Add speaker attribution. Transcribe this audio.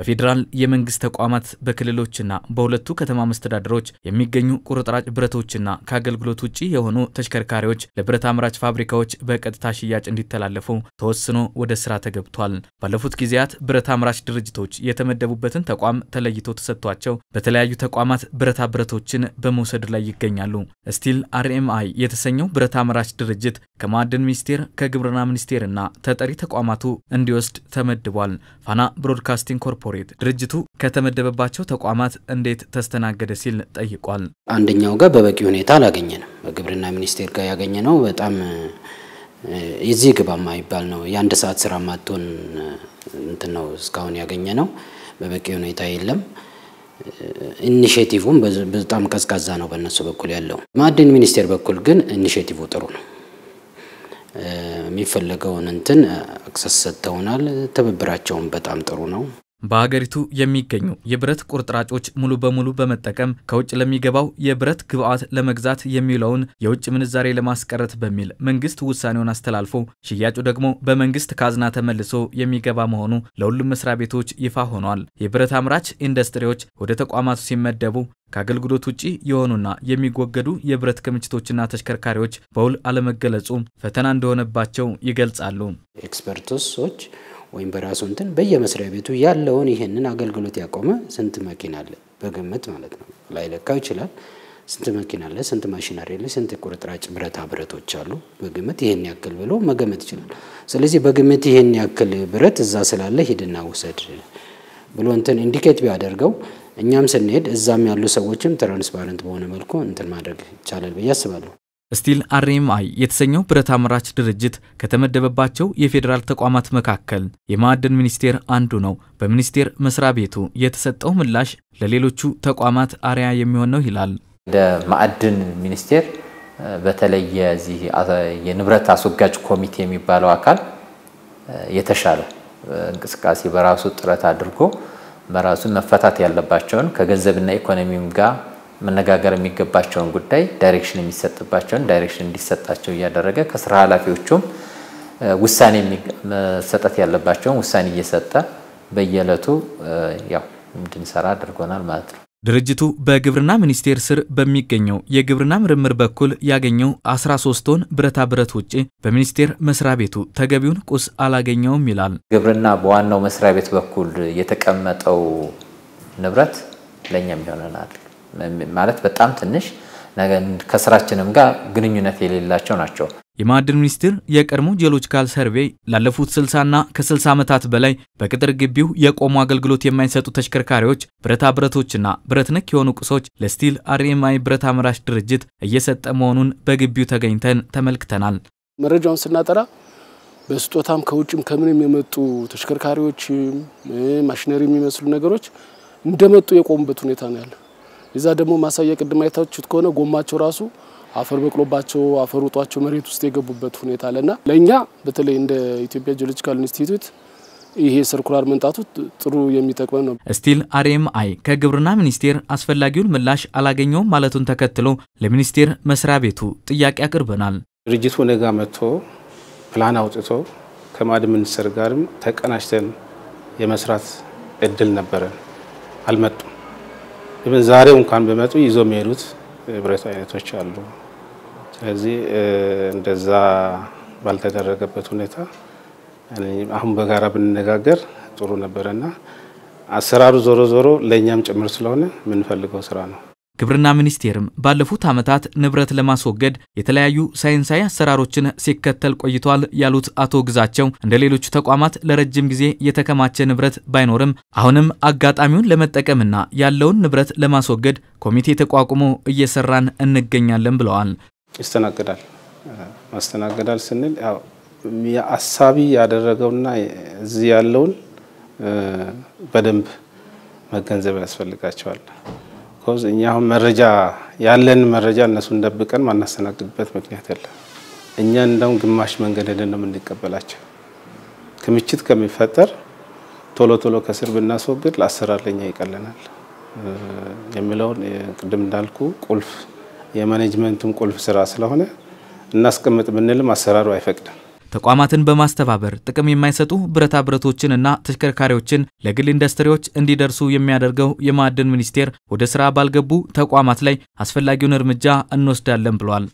Speaker 1: በፌዴራል የመንግስት ተቋማት በክልሎችና በሁለቱ ከተማ መስተዳድሮች የሚገኙ ቁርጥራጭ ብረቶችና ከአገልግሎት ውጭ የሆኑ ተሽከርካሪዎች ለብረት አምራች ፋብሪካዎች በቀጥታ ሽያጭ እንዲተላለፉ ተወስኖ ወደ ስራ ተገብቷል። ባለፉት ጊዜያት ብረት አምራች ድርጅቶች የተመደቡበትን ተቋም ተለይቶ ተሰጥቷቸው በተለያዩ ተቋማት ብረታ ብረቶችን በመውሰድ ላይ ይገኛሉ። ስቲል አርኤምአይ የተሰኘው ብረት አምራች ድርጅት ከማዕድን ሚኒስቴር ከግብርና ሚኒስቴርና ተጠሪ ተቋማቱ እንዲወስድ ተመድቧል። ፋና ብሮድካስቲንግ ኮርፖ ኮርፖሬት ድርጅቱ ከተመደበባቸው ተቋማት እንዴት ተስተናገደ ሲል ጠይቋል።
Speaker 2: አንደኛው ጋር በበቂ ሁኔታ አላገኘንም። በግብርና ሚኒስቴር ጋር ያገኘ ነው በጣም የዚህ ግባ ማይባል ነው። የአንድ ሰዓት ስራ ማቶን እንትን ነው እስካሁን ያገኘ ነው። በበቂ ሁኔታ የለም። ኢኒሽቲቭም በጣም ቀዝቃዛ ነው በእነሱ በኩል ያለው። ማዕድን ሚኒስቴር በኩል ግን ኢኒሽቲቭ ጥሩ ነው። የሚፈለገውን እንትን አክሰስ ሰጥተውናል። ትብብራቸውን በጣም ጥሩ ነው።
Speaker 1: በሀገሪቱ የሚገኙ የብረት ቁርጥራጮች ሙሉ በሙሉ በመጠቀም ከውጭ ለሚገባው የብረት ግብዓት ለመግዛት የሚውለውን የውጭ ምንዛሬ ለማስቀረት በሚል መንግስት ውሳኔውን አስተላልፎ ሽያጩ ደግሞ በመንግስት ካዝና ተመልሶ የሚገባ መሆኑ ለሁሉም መስሪያ ቤቶች ይፋ ሆኗል። የብረት አምራች ኢንዱስትሪዎች ወደ ተቋማቱ ሲመደቡ ከአገልግሎት ውጪ የሆኑና የሚወገዱ የብረት ክምችቶችና ተሽከርካሪዎች በውል አለመገለጹ ፈተና እንደሆነባቸው ይገልጻሉ።
Speaker 2: ኤክስፐርቶች ወይም በራሱ እንትን በየመስሪያ ቤቱ ያለውን ይህንን አገልግሎት ያቆመ ስንት መኪና አለ? በግምት ማለት ነው። ላይለካው ይችላል። ስንት መኪና አለ? ስንት ማሽነሪ አለ? ስንት ቁርጥራጭ ብረታ ብረቶች አሉ? በግምት ይህን ያክል ብሎ መገመት ይችላል። ስለዚህ በግምት ይህን ያክል ብረት እዛ ስላለ ሂድና ውሰድ ብሎ እንትን ኢንዲኬት ቢያደርገው እኛም ስንሄድ እዛም ያሉ ሰዎችም ትራንስፓረንት በሆነ መልኩ እንትን ማድረግ ይቻላል ብዬ አስባለሁ።
Speaker 1: ስቲል አርኤምአይ የተሰኘው ብረት አምራች ድርጅት ከተመደበባቸው የፌዴራል ተቋማት መካከል የማዕድን ሚኒስቴር አንዱ ነው። በሚኒስቴር መስሪያ ቤቱ የተሰጠው ምላሽ ለሌሎቹ ተቋማት አርያ የሚሆን ነው ይላል።
Speaker 3: እንደ ማዕድን ሚኒስቴር በተለይ የዚህ የንብረት አስወጋጅ ኮሚቴ የሚባለው አካል የተሻለ እንቅስቃሴ በራሱ ጥረት አድርጎ በራሱ መፈታት ያለባቸውን ከገንዘብና ኢኮኖሚም ጋር መነጋገር የሚገባቸውን ጉዳይ ዳይሬክሽን የሚሰጥባቸውን ዳይሬክሽን እንዲሰጣቸው እያደረገ ከስራ ኃላፊዎቹም ውሳኔ መሰጠት ያለባቸውን ውሳኔ እየሰጠ በየዕለቱ ያው እንድንሰራ አድርጎናል ማለት ነው።
Speaker 1: ድርጅቱ በግብርና ሚኒስቴር ስር በሚገኘው የግብርና ምርምር በኩል ያገኘው 13 ቶን ብረታ ብረት ውጭ በሚኒስቴር መስሪያ ቤቱ ተገቢውን ቁስ አላገኘውም ይላል።
Speaker 3: ግብርና በዋናው መስሪያ ቤት በኩል የተቀመጠው ንብረት ለእኛም ይሆነናል። ማለት በጣም ትንሽ ከስራችንም ጋር ግንኙነት የሌላቸው ናቸው።
Speaker 1: የማዕድን ሚኒስቴር የቀድሞ ጂኦሎጂካል ሰርቬይ ላለፉት 60ና ከ60 ዓመታት በላይ በቅጥር ግቢው የቆሙ አገልግሎት የማይሰጡ ተሽከርካሪዎች፣ ብረታ ብረቶችና ብረት ነክ የሆኑ ቁሶች ለስቲል አርኤምአይ ብረት አምራች ድርጅት እየሰጠ መሆኑን በግቢው ተገኝተን ተመልክተናል።
Speaker 4: መረጃውን ስናጠራ በስጦታም ከውጭም ከምንም የመጡ ተሽከርካሪዎች ማሽነሪ የሚመስሉ ነገሮች እንደመጡ የቆሙበት ሁኔታ ነው ያለ እዛ ደግሞ ማሳያ ቅድም አይታችሁት ከሆነ ጎማቸው ራሱ አፈር በቅሎባቸው አፈር ውጧቸው መሬት ውስጥ የገቡበት ሁኔታ አለና ለእኛ በተለይ እንደ ኢትዮጵያ ጂኦሎጂካል ኢንስቲትዩት ይሄ ሰርኩላር መንጣቱ ጥሩ የሚጠቅመን ነው።
Speaker 1: ስቲል አርኤምአይ ከግብርና ሚኒስቴር አስፈላጊውን ምላሽ አላገኘውም ማለቱን ተከትሎ ለሚኒስቴር መስሪያ ቤቱ ጥያቄ አቅርበናል። ድርጅቱ
Speaker 4: ነጋ መጥቶ ፕላን አውጥቶ ከማዕድ ሚኒስቴር ጋርም ተቀናጅተን የመስራት እድል ነበረን፣ አልመጡም። ኢቨን ዛሬው እንኳን በመጡ ይዞ የሚሄዱት ብረት አይነቶች አሉ። ስለዚህ እንደዛ ባልተደረገበት ሁኔታ አሁን በጋራ ብንነጋገር ጥሩ ነበረና አሰራሩ ዞሮ ዞሮ ለእኛም ጭምር ስለሆነ የምንፈልገው ስራ ነው።
Speaker 1: ግብርና ሚኒስቴርም ባለፉት ዓመታት ንብረት ለማስወገድ የተለያዩ ሳይንሳዊ አሰራሮችን ሲከተል ቆይቷል ያሉት አቶ ግዛቸው እንደ ሌሎቹ ተቋማት ለረጅም ጊዜ የተከማቸ ንብረት ባይኖርም አሁንም አጋጣሚውን ለመጠቀምና ያለውን ንብረት ለማስወገድ ኮሚቴ ተቋቁሞ እየሰራን እንገኛለን ብለዋል። ይስተናገዳል
Speaker 4: ማስተናገዳል ስንል አሳቢ ያደረገውና እዚህ ያለውን በደንብ መገንዘብ ያስፈልጋቸዋል። ቢኮዝ እኛ አሁን መረጃ ያለን መረጃ እነሱን ደብቀን ማናስተናግድበት ምክንያት የለም። እኛ እንደውም ግማሽ መንገድ ሄደን ነው የምንቀበላቸው። ክምችት ከሚፈጠር ቶሎ ቶሎ ከስር ብናስወግድ ለአሰራር ለኛ ይቀለናል የሚለውን ቅድም እንዳልኩ ቁልፍ የማኔጅመንቱም ቁልፍ ስራ ስለሆነ እናስቀምጥ ብንልም አሰራሩ አይፈቅድም።
Speaker 1: ተቋማትን በማስተባበር ጥቅም የማይሰጡ ብረታ ብረቶችን እና ተሽከርካሪዎችን ለግል ኢንዱስትሪዎች እንዲደርሱ የሚያደርገው የማዕድን ሚኒስቴር ወደ ስራ ባልገቡ ተቋማት ላይ አስፈላጊውን እርምጃ እንወስዳለን ብሏል።